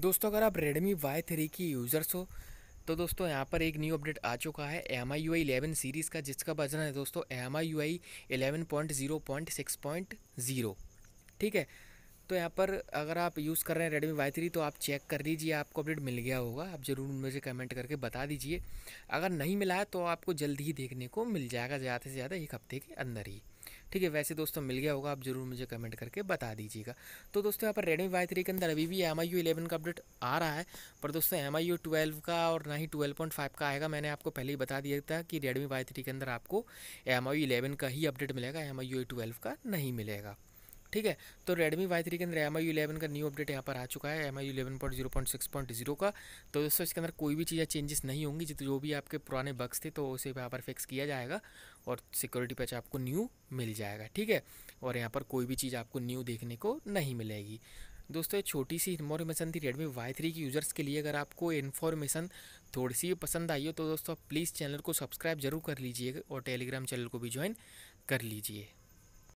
दोस्तों अगर आप Redmi Y3 की यूज़र्स हो तो दोस्तों यहाँ पर एक न्यू अपडेट आ चुका है M I U I eleven series का जिसका वजन है दोस्तों M I U I point zero point six point zero ठीक है दोस्तों यहाँ पर अगर आप यूज़ कर रहे हैं रेडमी वाई थ्री तो आप चेक कर लीजिए आपको अपडेट मिल गया होगा आप ज़रूर मुझे कमेंट करके बता दीजिए अगर नहीं मिला है तो आपको जल्द ही देखने को मिल जाएगा ज़्यादा से ज़्यादा एक हफ्ते के अंदर ही ठीक है वैसे दोस्तों मिल गया होगा आप ज़रूर मुझे कमेंट करके बता दीजिएगा तो दोस्तों यहाँ पर रेडमी वाई थ्री के अंदर अभी भी एम आई यू इलेवन का अपडेट आ रहा है पर दोस्तों एम आई यू ट्वेल्व का और ना ही ट्वेल्व पॉइंट फाइव का आएगा मैंने आपको पहले ही बता दिया था कि रेडमी वाई थ्री के अंदर आपको एम आई यू इलेवन का ही अपडेट मिलेगा एम आई यू ट्वेल्व का नहीं मिलेगा ठीक है तो Redmi Y3 के अंदर एम आई इलेवन का न्यू अपडेट यहाँ पर आ चुका है M I eleven point zero point six point zero का तो दोस्तों इसके अंदर कोई भी चीज़ें चेंजेस नहीं होंगी जितने जो भी आपके पुराने बक्स थे तो उसे यहाँ पर फिक्स किया जाएगा और सिक्योरिटी पैच आपको न्यू मिल जाएगा ठीक है और यहाँ पर कोई भी चीज़ आपको न्यू देखने को नहीं मिलेगी दोस्तों ये छोटी सी इन्फॉर्मेशन थी रेडमी वाई थ्री की यूज़र्स के लिए अगर आपको इन्फॉर्मेशन थोड़ी सी पसंद आई हो तो दोस्तों प्लीज़ चैनल को सब्सक्राइब जरूर कर लीजिएगा और टेलीग्राम चैनल को भी ज्वाइन कर लीजिए